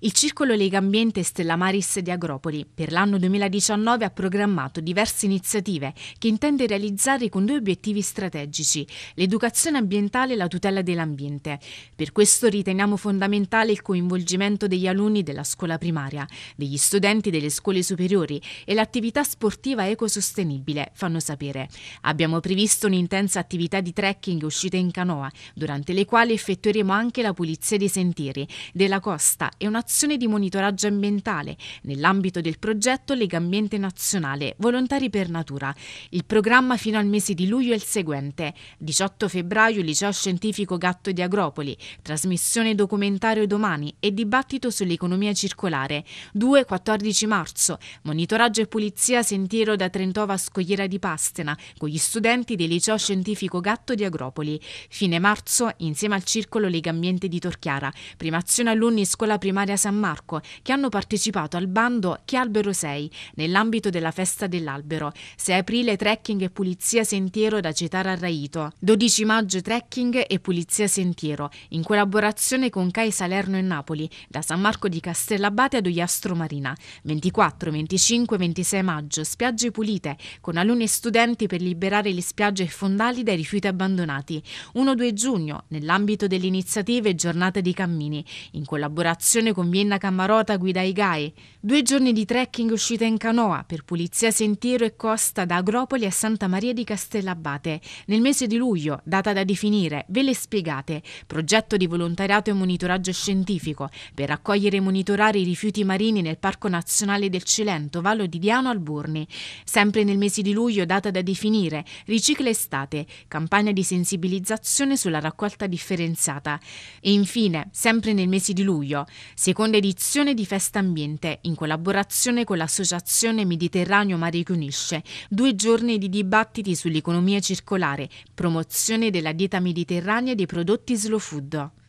Il Circolo Lega Ambiente Stella Maris di Agropoli per l'anno 2019 ha programmato diverse iniziative che intende realizzare con due obiettivi strategici, l'educazione ambientale e la tutela dell'ambiente. Per questo riteniamo fondamentale il coinvolgimento degli alunni della scuola primaria, degli studenti delle scuole superiori e l'attività sportiva ecosostenibile, fanno sapere. Abbiamo previsto un'intensa attività di trekking uscita in canoa, durante le quali effettueremo anche la pulizia dei sentieri, della costa e una dell'azione di monitoraggio ambientale nell'ambito del progetto Legambiente Nazionale Volontari per Natura. Il programma fino al mese di luglio è il seguente. 18 febbraio Liceo Scientifico Gatto di Agropoli, trasmissione documentario domani e dibattito sull'economia circolare. 2-14 marzo, monitoraggio e pulizia sentiero da Trentova a Scogliera di Pastena con gli studenti del Liceo Scientifico Gatto di Agropoli. Fine marzo, insieme al Circolo Legambiente di Torchiara, Prima azione alunni scuola primaria Andrea San Marco che hanno partecipato al bando Che albero sei nell'ambito della festa dell'albero. 6 aprile trekking e pulizia sentiero da Cetara a Raito. 12 maggio trekking e pulizia sentiero in collaborazione con CAI Salerno e Napoli da San Marco di Castellabate ad Ogliastro Marina. 24, 25, 26 maggio spiagge pulite con alunni e studenti per liberare le spiagge e fondali dai rifiuti abbandonati. 1-2 giugno nell'ambito delle iniziative Giornate dei Cammini in collaborazione con con Vienna Cammarota guida ai GAE, due giorni di trekking uscita in canoa per Pulizia Sentiero e Costa da Agropoli a Santa Maria di Castellabate. Nel mese di luglio, data da definire, ve le spiegate, progetto di volontariato e monitoraggio scientifico per raccogliere e monitorare i rifiuti marini nel Parco Nazionale del Cilento, Vallo di Diano Alburni. Sempre nel mese di luglio, data da definire, ricicla estate, campagna di sensibilizzazione sulla raccolta differenziata. E infine, sempre nel mese di luglio, se seconda edizione di Festa Ambiente, in collaborazione con l'Associazione Mediterraneo Mare che Unisce, due giorni di dibattiti sull'economia circolare, promozione della dieta mediterranea e dei prodotti slow food.